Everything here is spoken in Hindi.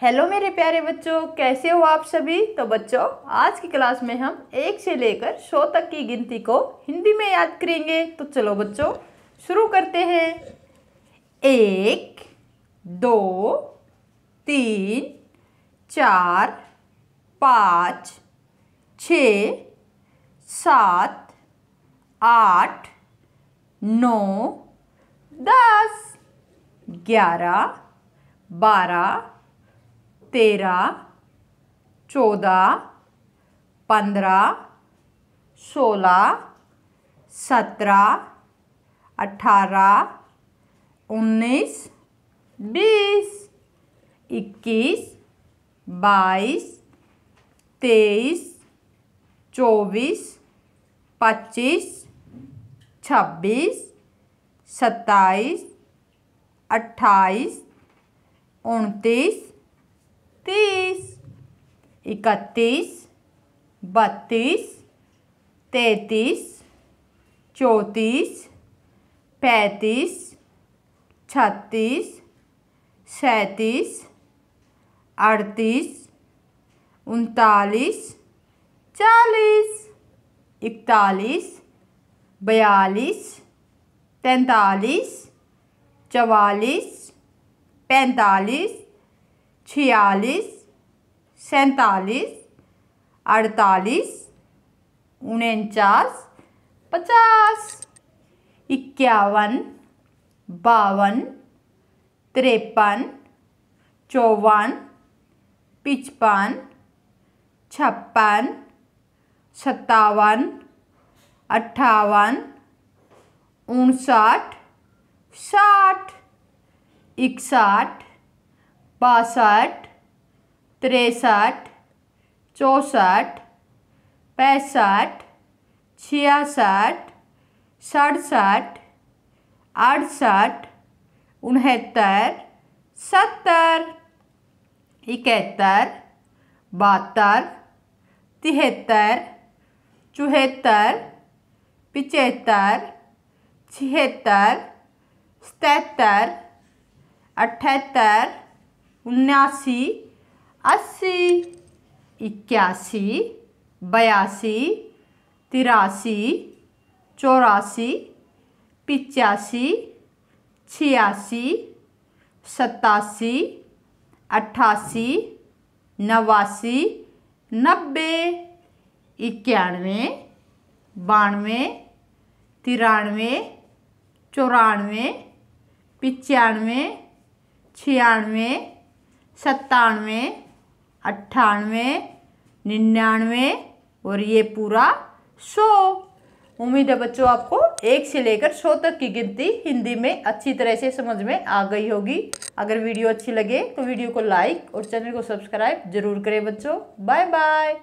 हेलो मेरे प्यारे बच्चों कैसे हो आप सभी तो बच्चों आज की क्लास में हम एक से लेकर सौ तक की गिनती को हिंदी में याद करेंगे तो चलो बच्चों शुरू करते हैं एक दो तीन चार पाँच छ सात आठ नौ दस ग्यारह बारह तेरह चौदह पंद्रह सोलह सत्रह अठारह उन्नीस बीस इक्कीस बाईस तेईस चौबीस पच्चीस छब्बीस सत्ताईस अट्ठाईस उनतीस तीस इकतीस बत्तीस तैतीस चौंतीस पैंतीस छत्तीस सैंतीस अड़तीस उनतालीस चालीस इकतालीस बयालीस तैंतालीस चवालीस पैंतालीस छियालीस सैंतालीस अड़तालीस उनचास पचास इक्यावन बावन तिरपन चौवन पचपन छप्पन सत्तावन अट्ठावन उनसठ साठ इकसठ बासठ तिरसठ चौंसठ पैंसठ छियासठ सड़सठ अड़सठ उनहत्तर सत्तर इकहत्तर बहत्तर तिहत्तर चौहत्तर पिचहत्तर छिहत्तर सतहत्तर अठहत्तर उन्यासी अस्सी इक्यासी बयासी तिरासी चौरासी पिचासी छियासी सतासी अट्ठासी नवासी नब्बे इक्यानवे बानवे तिरानवे चौरानवे पचानवे छियानवे सत्तानवे अट्ठानवे निन्यानवे और ये पूरा सौ उम्मीद है बच्चों आपको एक से लेकर सौ तक की गिनती हिंदी में अच्छी तरह से समझ में आ गई होगी अगर वीडियो अच्छी लगे तो वीडियो को लाइक और चैनल को सब्सक्राइब जरूर करें बच्चों बाय बाय